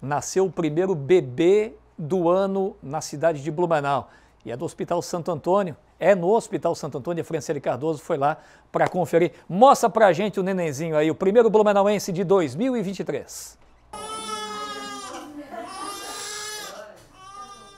nasceu o primeiro bebê do ano na cidade de Blumenau. E é do Hospital Santo Antônio. É no Hospital Santo Antônio. A Franciele Cardoso foi lá para conferir. Mostra para a gente o nenenzinho aí, o primeiro blumenauense de 2023.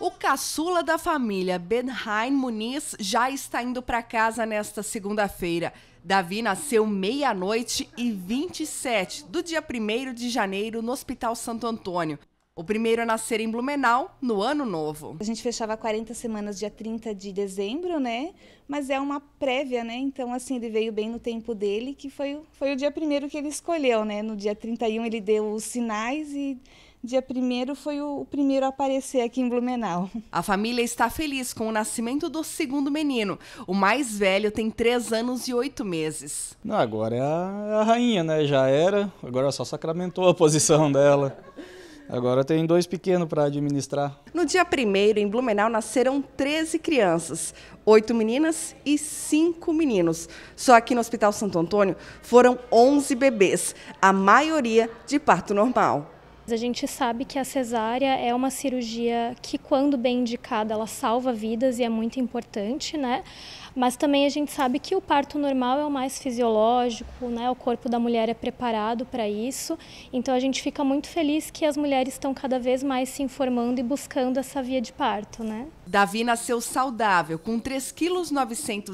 O caçula da família, Benhaim Muniz, já está indo para casa nesta segunda-feira. Davi nasceu meia-noite e 27 do dia 1 de janeiro no Hospital Santo Antônio. O primeiro a nascer em Blumenau no ano novo. A gente fechava 40 semanas dia 30 de dezembro, né? Mas é uma prévia, né? Então, assim, ele veio bem no tempo dele, que foi, foi o dia primeiro que ele escolheu, né? No dia 31 ele deu os sinais e Dia 1 foi o primeiro a aparecer aqui em Blumenau. A família está feliz com o nascimento do segundo menino. O mais velho tem 3 anos e 8 meses. Não, agora é a, é a rainha, né? Já era, agora só sacramentou a posição dela. Agora tem dois pequenos para administrar. No dia 1 em Blumenau, nasceram 13 crianças, oito meninas e cinco meninos. Só aqui no Hospital Santo Antônio foram 11 bebês, a maioria de parto normal. A gente sabe que a cesárea é uma cirurgia que, quando bem indicada, ela salva vidas e é muito importante, né? Mas também a gente sabe que o parto normal é o mais fisiológico, né? O corpo da mulher é preparado para isso. Então a gente fica muito feliz que as mulheres estão cada vez mais se informando e buscando essa via de parto, né? Davi nasceu saudável, com 3,960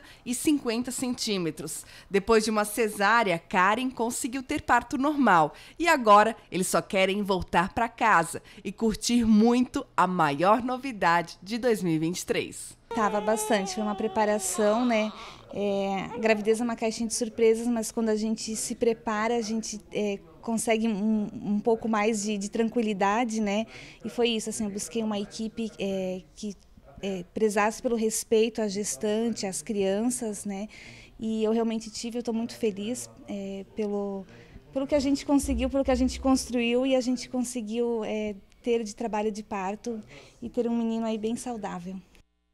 kg e 50 centímetros. Depois de uma cesárea, Karen conseguiu ter parto normal e agora ele eles só querem voltar para casa e curtir muito a maior novidade de 2023. Tava bastante, foi uma preparação, né? É, gravidez é uma caixinha de surpresas, mas quando a gente se prepara, a gente é, consegue um, um, pouco mais de, de, tranquilidade, né? E foi isso, assim, eu busquei uma equipe é, que é, prezasse pelo respeito à gestante, às crianças, né? E eu realmente tive, eu estou muito feliz é, pelo pelo que a gente conseguiu, pelo que a gente construiu e a gente conseguiu é, ter de trabalho de parto e ter um menino aí bem saudável.